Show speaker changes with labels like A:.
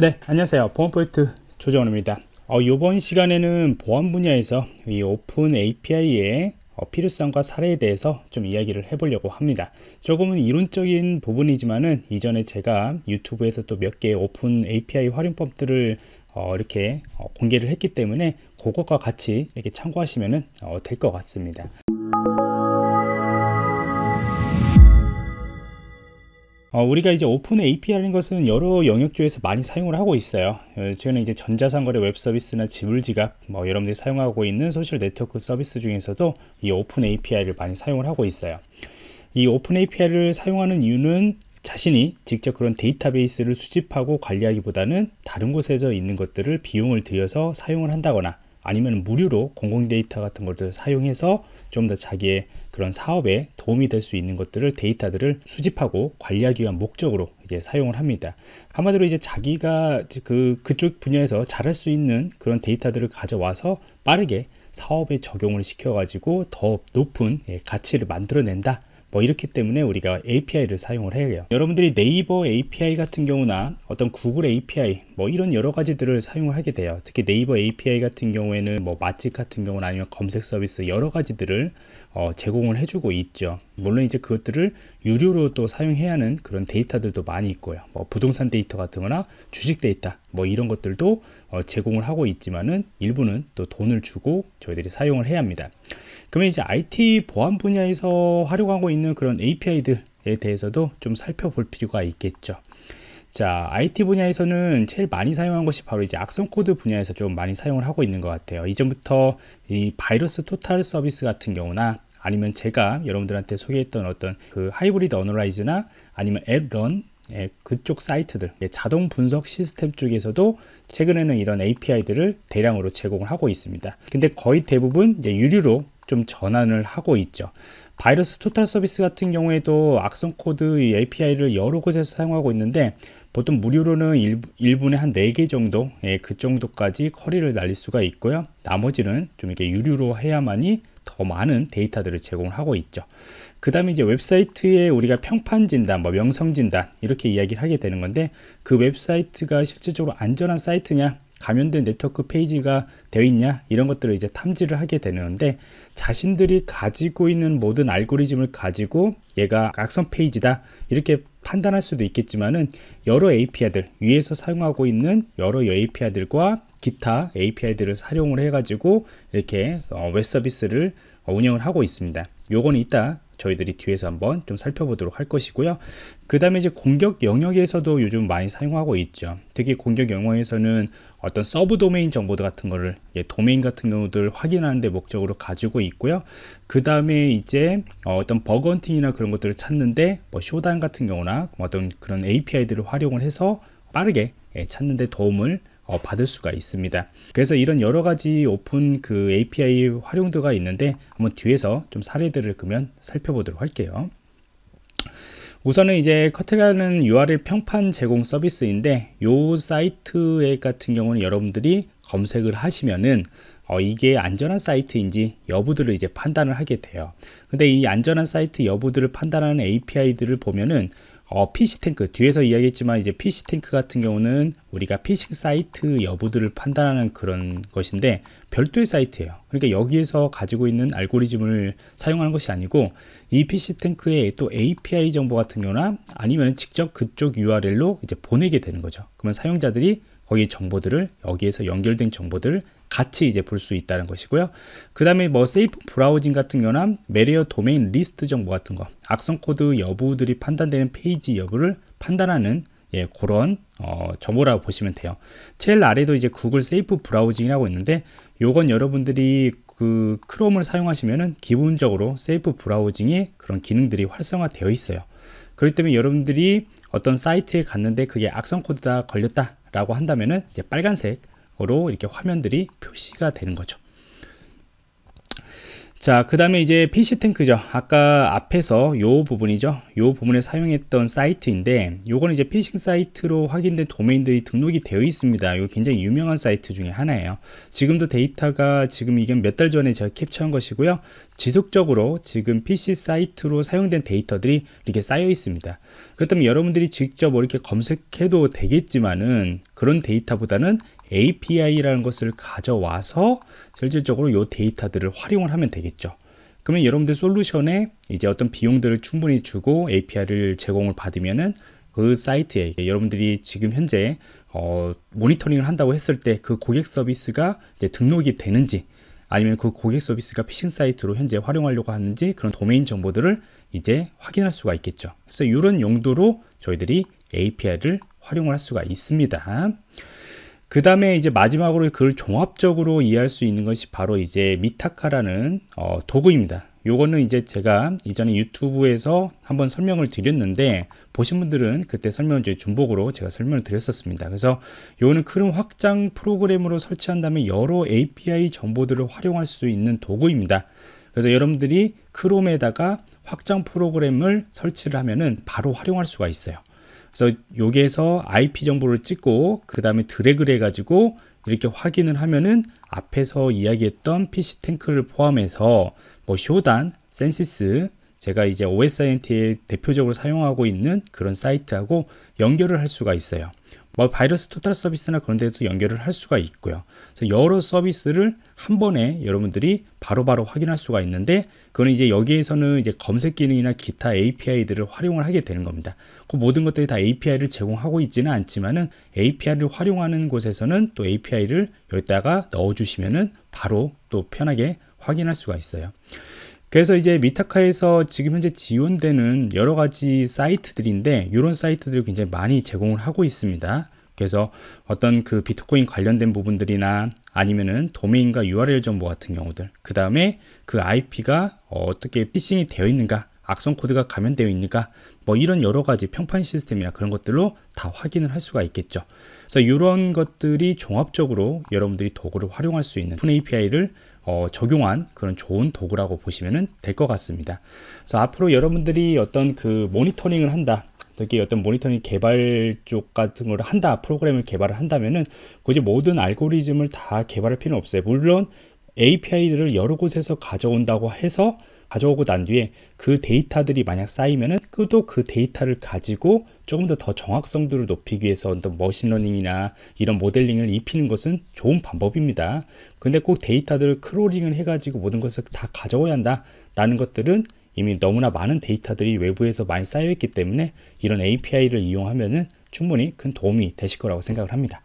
A: 네 안녕하세요 보안포인트 조정원입니다 어, 이번 시간에는 보안 분야에서 이 오픈 API의 어, 필요성과 사례에 대해서 좀 이야기를 해보려고 합니다 조금은 이론적인 부분이지만은 이전에 제가 유튜브에서 또 몇 개의 오픈 API 활용법들을 어, 이렇게 어, 공개를 했기 때문에 그것과 같이 이렇게 참고하시면 어, 될것 같습니다 어, 우리가 이제 오픈 API라는 것은 여러 영역주에서 많이 사용을 하고 있어요. 어, 최근에 이제 전자상거래 웹 서비스나 지불지갑, 뭐 여러분들이 사용하고 있는 소셜 네트워크 서비스 중에서도 이 오픈 API를 많이 사용을 하고 있어요. 이 오픈 API를 사용하는 이유는 자신이 직접 그런 데이터베이스를 수집하고 관리하기보다는 다른 곳에서 있는 것들을 비용을 들여서 사용을 한다거나 아니면 무료로 공공 데이터 같은 것들을 사용해서 좀 더 자기의 그런 사업에 도움이 될 수 있는 것들을 데이터들을 수집하고 관리하기 위한 목적으로 이제 사용을 합니다. 한마디로 이제 자기가 그 그쪽 분야에서 잘할 수 있는 그런 데이터들을 가져와서 빠르게 사업에 적용을 시켜가지고 더 높은 예, 가치를 만들어낸다. 뭐 이렇기 때문에 우리가 API를 사용을 해요 여러분들이 네이버 API 같은 경우나 어떤 구글 API 뭐 이런 여러 가지들을 사용을 하게 돼요 특히 네이버 API 같은 경우에는 뭐 맛집 같은 경우는 아니면 검색 서비스 여러 가지들을 어 제공을 해주고 있죠 물론 이제 그것들을 유료로 또 사용해야 하는 그런 데이터들도 많이 있고요. 뭐 부동산 데이터 같은 거나 주식 데이터 뭐 이런 것들도 어 제공을 하고 있지만은 일부는 또 돈을 주고 저희들이 사용을 해야 합니다. 그러면 이제 IT 보안 분야에서 활용하고 있는 그런 API들에 대해서도 좀 살펴볼 필요가 있겠죠. 자, IT 분야에서는 제일 많이 사용한 것이 바로 이제 악성 코드 분야에서 좀 많이 사용을 하고 있는 것 같아요. 이전부터 이 바이러스 토탈 서비스 같은 경우나 아니면 제가 여러분들한테 소개했던 어떤 그 하이브리드 어널라이즈나 아니면 앱런 예, 그쪽 사이트들 예, 자동 분석 시스템 쪽에서도 최근에는 이런 API들을 대량으로 제공을 하고 있습니다 근데 거의 대부분 유료로 좀 전환을 하고 있죠 바이러스 토탈 서비스 같은 경우에도 악성 코드 API를 여러 곳에서 사용하고 있는데 보통 무료로는 1, 분에한 4개 정도 예, 그 정도까지 커리를 날릴 수가 있고요 나머지는 좀 이렇게 유료로 해야만이 더 많은 데이터들을 제공하고 있죠. 그 다음에 이제 웹사이트에 우리가 평판 진단, 뭐 명성 진단 이렇게 이야기를 하게 되는 건데 그 웹사이트가 실질적으로 안전한 사이트냐 감염된 네트워크 페이지가 되어 있냐 이런 것들을 이제 탐지를 하게 되는데 자신들이 가지고 있는 모든 알고리즘을 가지고 얘가 악성 페이지다 이렇게 판단할 수도 있겠지만은 여러 API들 위에서 사용하고 있는 여러 API들과 기타 API들을 활용을 해가지고 이렇게 어, 웹 서비스를 어, 운영을 하고 있습니다. 요거 이따 저희들이 뒤에서 한번 좀 살펴보도록 할 것이고요. 그 다음에 이제 공격 영역에서도 요즘 많이 사용하고 있죠. 특히 공격 영역에서는 어떤 서브 도메인 정보들 같은 거를 예, 도메인 같은 경우들 확인하는 데 목적으로 가지고 있고요. 그 다음에 이제 어, 어떤 버건팅이나 그런 것들을 찾는데 뭐 쇼단 같은 경우나 어떤 그런 API들을 활용을 해서 빠르게 예, 찾는 데 도움을 어, 받을 수가 있습니다. 그래서 이런 여러 가지 오픈 그 API 활용도가 있는데 한번 뒤에서 좀 사례들을 그면 살펴보도록 할게요. 우선은 이제 커트라는 URL 평판 제공 서비스인데 요 사이트에 같은 경우는 여러분들이 검색을 하시면은 어, 이게 안전한 사이트인지 여부들을 이제 판단을 하게 돼요. 근데 이 안전한 사이트 여부들을 판단하는 API들을 보면은 어, PC 탱크 뒤에서 이야기했지만 이제 PC 탱크 같은 경우는 우리가 피싱 사이트 여부들을 판단하는 그런 것인데 별도의 사이트예요. 그러니까 여기에서 가지고 있는 알고리즘을 사용하는 것이 아니고 이 PC 탱크의 또 API 정보 같은 경우나 아니면 직접 그쪽 URL로 이제 보내게 되는 거죠. 그러면 사용자들이 거기 정보들을 여기에서 연결된 정보들을 같이 이제 볼 수 있다는 것이고요. 그 다음에 뭐 세이프 브라우징 같은 경우는 메리어 도메인 리스트 정보 같은 거, 악성 코드 여부들이 판단되는 페이지 여부를 판단하는 예, 그런 어, 정보라고 보시면 돼요. 제일 아래도 이제 구글 세이프 브라우징이라고 있는데 요건 여러분들이 그 크롬을 사용하시면은 기본적으로 세이프 브라우징의 그런 기능들이 활성화되어 있어요. 그렇기 때문에 여러분들이 어떤 사이트에 갔는데 그게 악성 코드다 걸렸다 라고 한다면은 이제 빨간색 으로 이렇게 화면들이 표시가 되는 거죠. 자, 그 다음에 이제 PC 탱크죠. 아까 앞에서 요 부분이죠. 요 부분에 사용했던 사이트인데, 요거는 이제 피싱 사이트로 확인된 도메인들이 등록이 되어 있습니다. 요 굉장히 유명한 사이트 중에 하나예요. 지금도 데이터가 지금 이게 몇 달 전에 제가 캡처한 것이고요. 지속적으로 지금 PC 사이트로 사용된 데이터들이 이렇게 쌓여 있습니다. 그렇다면 여러분들이 직접 뭐 이렇게 검색해도 되겠지만은 그런 데이터보다는 API라는 것을 가져와서 실질적으로 요 데이터들을 활용을 하면 되겠죠. 되겠죠. 그러면 여러분들 솔루션에 이제 어떤 비용들을 충분히 주고 API를 제공을 받으면은 그 사이트에 여러분들이 지금 현재 어, 모니터링을 한다고 했을 때 그 고객 서비스가 등록이 되는지 아니면 그 고객 서비스가 피싱 사이트로 현재 활용하려고 하는지 그런 도메인 정보들을 이제 확인할 수가 있겠죠. 그래서 이런 용도로 저희들이 API를 활용을 할 수가 있습니다. 그 다음에 이제 마지막으로 그걸 종합적으로 이해할 수 있는 것이 바로 이제 미타카라는 어, 도구입니다. 요거는 이제 제가 이전에 유튜브에서 한번 설명을 드렸는데 보신 분들은 그때 설명을 중복으로 제가 설명을 드렸었습니다. 그래서 요거는 크롬 확장 프로그램으로 설치한 다음에 여러 API 정보들을 활용할 수 있는 도구입니다. 그래서 여러분들이 크롬에다가 확장 프로그램을 설치를 하면은 바로 활용할 수가 있어요. 그래서 여기에서 IP 정보를 찍고 그 다음에 드래그를 해가지고 이렇게 확인을 하면은 앞에서 이야기했던 PC 탱크를 포함해서 뭐 쇼단, 센시스, 제가 이제 OSINT에 대표적으로 사용하고 있는 그런 사이트하고 연결을 할 수가 있어요. 뭐 바이러스 토탈 서비스나 그런 데도 연결을 할 수가 있고요. 그래서 여러 서비스를 한 번에 여러분들이 바로바로 바로 확인할 수가 있는데 그거는 이제 여기에서는 이제 검색 기능이나 기타 API들을 활용을 하게 되는 겁니다. 그 모든 것들이 다 API를 제공하고 있지는 않지만은 API를 활용하는 곳에서는 또 API를 여기다가 넣어 주시면은 바로 또 편하게 확인할 수가 있어요. 그래서 이제 미타카에서 지금 현재 지원되는 여러 가지 사이트들인데 이런 사이트들을 굉장히 많이 제공을 하고 있습니다. 그래서 어떤 그 비트코인 관련된 부분들이나 아니면은 도메인과 URL 정보 같은 경우들 그 다음에 그 IP가 어떻게 피싱이 되어 있는가 악성 코드가 감염되어 있는가 뭐 이런 여러 가지 평판 시스템이나 그런 것들로 다 확인을 할 수가 있겠죠. 그래서 이런 것들이 종합적으로 여러분들이 도구를 활용할 수 있는 푼 API를 어, 적용한 그런 좋은 도구라고 보시면 될 것 같습니다. 그래서 앞으로 여러분들이 어떤 그 모니터링을 한다. 특히 어떤 모니터링 개발 쪽 같은 걸 한다 프로그램을 개발을 한다면은 굳이 모든 알고리즘을 다 개발할 필요는 없어요 물론 API들을 여러 곳에서 가져온다고 해서 가져오고 난 뒤에 그 데이터들이 만약 쌓이면은 또그 그 데이터를 가지고 조금 더 더 정확성도를 높이기 위해서 어떤 머신러닝이나 이런 모델링을 입히는 것은 좋은 방법입니다. 근데 꼭 데이터들을 크롤링을 해가지고 모든 것을 다 가져와야 한다라는 것들은 이미 너무나 많은 데이터들이 외부에서 많이 쌓여있기 때문에 이런 API를 이용하면은 충분히 큰 도움이 되실 거라고 생각을 합니다.